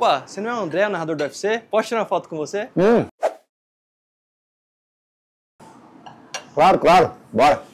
Opa, você não é o André, o narrador do UFC? Posso tirar uma foto com você? Hum. Claro, claro. Bora.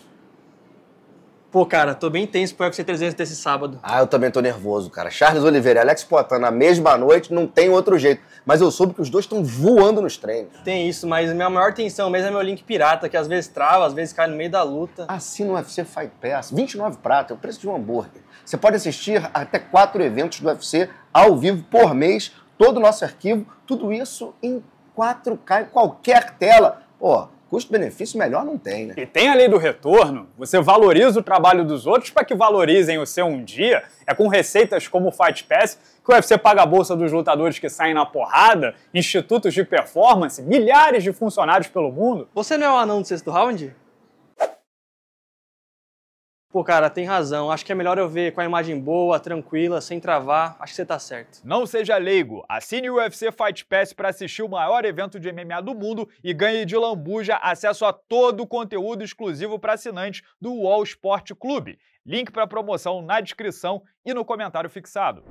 Pô, cara, tô bem tenso pro UFC 300 desse sábado. Ah, eu também tô nervoso, cara. Charles Oliveira e Alex Poitin na mesma noite, não tem outro jeito. Mas eu soube que os dois estão voando nos treinos. Tem isso, mas minha maior tensão mesmo é meu link pirata, que às vezes trava, às vezes cai no meio da luta. Assina o UFC Fight Pass, 29 prata, é o preço de um hambúrguer. Você pode assistir até quatro eventos do UFC ao vivo por mês, todo o nosso arquivo, tudo isso em 4K, em qualquer tela. Pô, Custo-benefício melhor não tem, né? E tem a lei do retorno. Você valoriza o trabalho dos outros para que valorizem o seu um dia. É com receitas como o Fight Pass que o UFC paga a bolsa dos lutadores que saem na porrada, institutos de performance, milhares de funcionários pelo mundo. Você não é o anão do sexto round? pô, cara, tem razão, acho que é melhor eu ver com a imagem boa, tranquila, sem travar, acho que você tá certo. Não seja leigo, assine o UFC Fight Pass para assistir o maior evento de MMA do mundo e ganhe de lambuja acesso a todo o conteúdo exclusivo para assinantes do All Sport Clube. Link para promoção na descrição e no comentário fixado.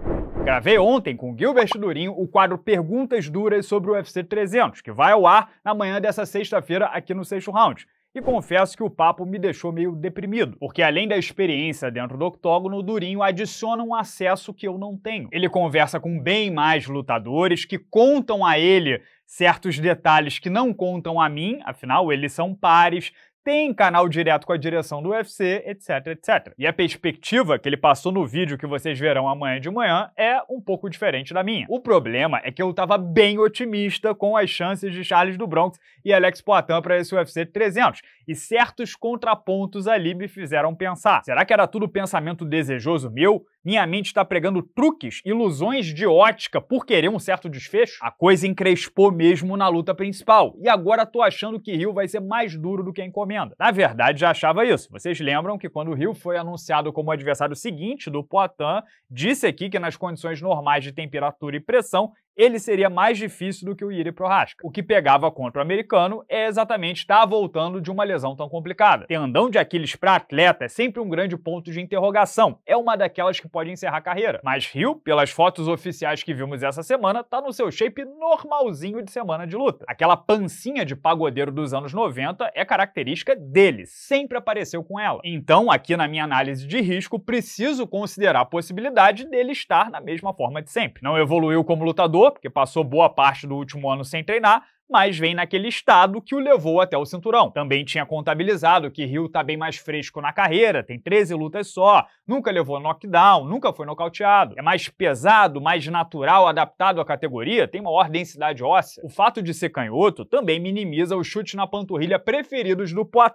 Gravei ontem com Gilbert Durinho o quadro Perguntas Duras sobre o UFC 300, que vai ao ar na manhã dessa sexta-feira aqui no Sexto Round. E confesso que o papo me deixou meio deprimido, porque além da experiência dentro do octógono, o Durinho adiciona um acesso que eu não tenho. Ele conversa com bem mais lutadores que contam a ele certos detalhes que não contam a mim, afinal eles são pares, tem canal direto com a direção do UFC, etc, etc. E a perspectiva que ele passou no vídeo que vocês verão amanhã de manhã é um pouco diferente da minha. O problema é que eu estava bem otimista com as chances de Charles do Bronx e Alex Poitin para esse UFC 300, e certos contrapontos ali me fizeram pensar. Será que era tudo pensamento desejoso meu? Minha mente está pregando truques, ilusões de ótica por querer um certo desfecho? A coisa encrespou mesmo na luta principal. E agora tô achando que Rio vai ser mais duro do que a encomenda. Na verdade, já achava isso. Vocês lembram que quando Rio foi anunciado como adversário seguinte do Poitin, disse aqui que nas condições normais de temperatura e pressão, ele seria mais difícil do que o Iri Prohaska. O que pegava contra o americano é exatamente estar tá voltando de uma lesão tão complicada. Tendão de Aquiles para atleta é sempre um grande ponto de interrogação. É uma daquelas que pode encerrar a carreira. Mas Rio, pelas fotos oficiais que vimos essa semana, tá no seu shape normalzinho de semana de luta. Aquela pancinha de pagodeiro dos anos 90 é característica dele, sempre apareceu com ela. Então, aqui na minha análise de risco, preciso considerar a possibilidade dele estar na mesma forma de sempre. Não evoluiu como lutador, porque passou boa parte do último ano sem treinar, mas vem naquele estado que o levou até o cinturão. Também tinha contabilizado que Rio tá bem mais fresco na carreira, tem 13 lutas só, nunca levou knockdown, nunca foi nocauteado. É mais pesado, mais natural, adaptado à categoria, tem maior densidade óssea. O fato de ser canhoto também minimiza os chutes na panturrilha preferidos do Poitin,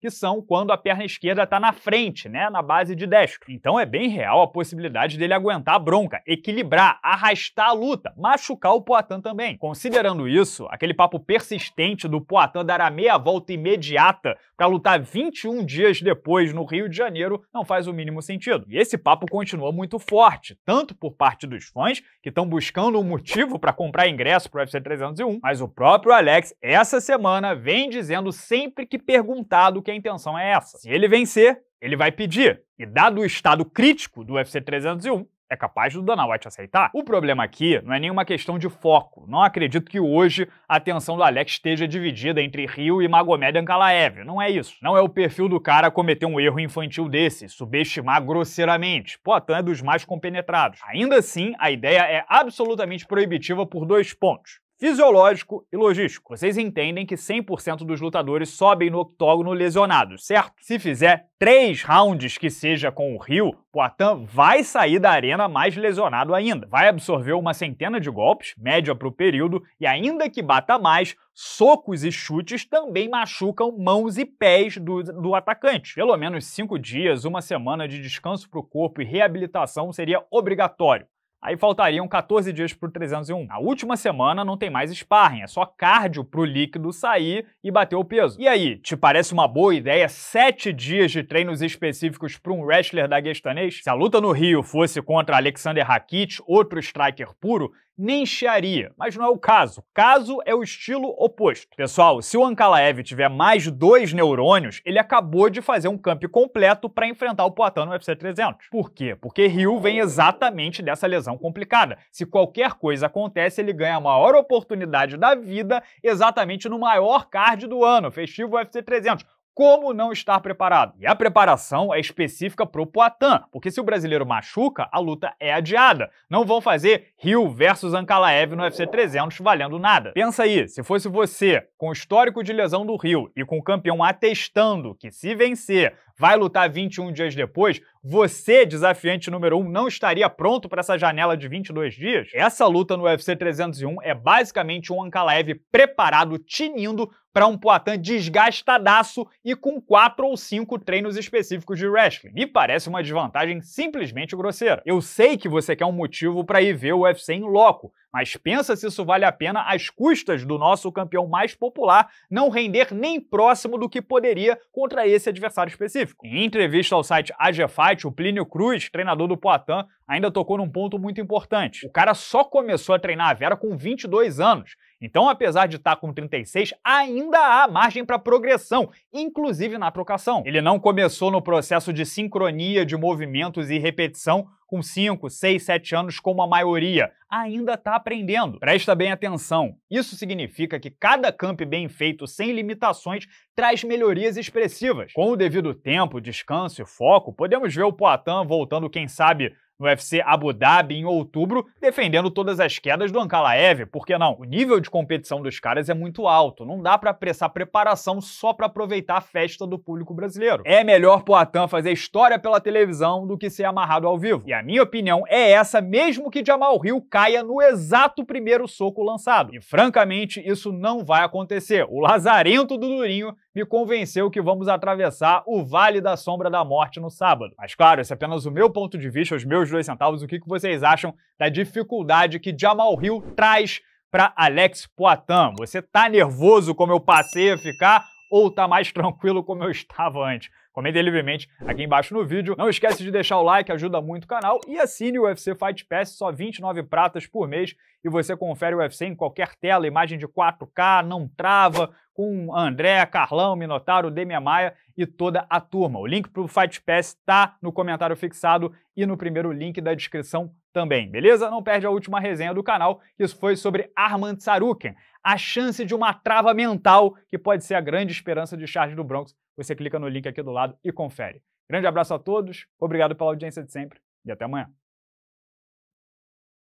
que são quando a perna esquerda está na frente, né, na base de destro. Então é bem real a possibilidade dele aguentar a bronca, equilibrar, arrastar a luta, machucar o Poitin também. Considerando isso, aquele papo persistente do Poitin dar a meia volta imediata para lutar 21 dias depois no Rio de Janeiro não faz o mínimo sentido. E esse papo continua muito forte, tanto por parte dos fãs, que estão buscando um motivo para comprar ingresso para o UFC 301, mas o próprio Alex, essa semana, vem dizendo sempre que perguntado que a intenção é essa. Se ele vencer, ele vai pedir. E dado o estado crítico do UFC 301, é capaz do Dana White aceitar. O problema aqui não é nenhuma questão de foco. Não acredito que hoje a atenção do Alex esteja dividida entre Rio e Magomed Ankalaev. Não é isso. Não é o perfil do cara cometer um erro infantil desse, subestimar grosseiramente. Poitin é dos mais compenetrados. Ainda assim, a ideia é absolutamente proibitiva por dois pontos fisiológico e logístico. Vocês entendem que 100% dos lutadores sobem no octógono lesionados, certo? Se fizer três rounds que seja com o Rio, Poitin vai sair da arena mais lesionado ainda. Vai absorver uma centena de golpes, média para o período, e ainda que bata mais, socos e chutes também machucam mãos e pés do, do atacante. Pelo menos cinco dias, uma semana de descanso para o corpo e reabilitação seria obrigatório. Aí faltariam 14 dias para 301. Na última semana não tem mais sparring, é só cardio para o líquido sair e bater o peso. E aí, te parece uma boa ideia 7 dias de treinos específicos para um wrestler da daguestanês? Se a luta no Rio fosse contra Alexander Rakic, outro striker puro, nem nincharia, mas não é o caso. Caso é o estilo oposto. Pessoal, se o Ankalaev tiver mais dois neurônios, ele acabou de fazer um camp completo para enfrentar o Poitin no UFC 300. Por quê? Porque Rio vem exatamente dessa lesão complicada. Se qualquer coisa acontece, ele ganha a maior oportunidade da vida exatamente no maior card do ano, festivo UFC 300 como não estar preparado? E a preparação é específica pro Poitin, porque se o brasileiro machuca, a luta é adiada. Não vão fazer Rio versus Ankalaev no UFC 300 valendo nada. Pensa aí, se fosse você, com histórico de lesão do Rio e com o campeão atestando que se vencer, vai lutar 21 dias depois, você, desafiante número 1, não estaria pronto para essa janela de 22 dias? Essa luta no UFC 301 é basicamente um Ankalaev preparado, tinindo para um Poitin desgastadaço e com quatro ou cinco treinos específicos de wrestling. Me parece uma desvantagem simplesmente grosseira. Eu sei que você quer um motivo para ir ver o UFC em loco, mas pensa se isso vale a pena às custas do nosso campeão mais popular não render nem próximo do que poderia contra esse adversário específico. Em entrevista ao site AGFight, o Plínio Cruz, treinador do Poitin, ainda tocou num ponto muito importante. O cara só começou a treinar a Vera com 22 anos então, apesar de estar tá com 36, ainda há margem para progressão, inclusive na trocação. Ele não começou no processo de sincronia de movimentos e repetição com 5, 6, 7 anos como a maioria, ainda está aprendendo. Presta bem atenção. Isso significa que cada camp bem feito, sem limitações, traz melhorias expressivas. Com o devido tempo, descanso e foco, podemos ver o Poitin voltando, quem sabe, no UFC Abu Dhabi em outubro, defendendo todas as quedas do Ankalaev. Por que não? O nível de competição dos caras é muito alto, não dá para apressar preparação só para aproveitar a festa do público brasileiro. É melhor Atan fazer história pela televisão do que ser amarrado ao vivo. E a minha opinião é essa, mesmo que Jamal Hill caia no exato primeiro soco lançado. E francamente, isso não vai acontecer. O lazarento do Durinho me convenceu que vamos atravessar o Vale da Sombra da Morte no sábado. Mas claro, esse é apenas o meu ponto de vista, os meus dois centavos, o que vocês acham da dificuldade que Jamal Hill traz para Alex Poitin. Você tá nervoso como eu passei a ficar ou tá mais tranquilo como eu estava antes? Comentem livremente aqui embaixo no vídeo. Não esquece de deixar o like, ajuda muito o canal. E assine o UFC Fight Pass, só 29 pratas por mês. E você confere o UFC em qualquer tela, imagem de 4K, não trava, com André, Carlão, Minotauro, Demi Maia e toda a turma. O link para o Fight Pass está no comentário fixado e no primeiro link da descrição também, beleza? Não perde a última resenha do canal, que isso foi sobre Armand Saruken. a chance de uma trava mental, que pode ser a grande esperança de charge do Bronx. Você clica no link aqui do lado e confere. Grande abraço a todos, obrigado pela audiência de sempre e até amanhã.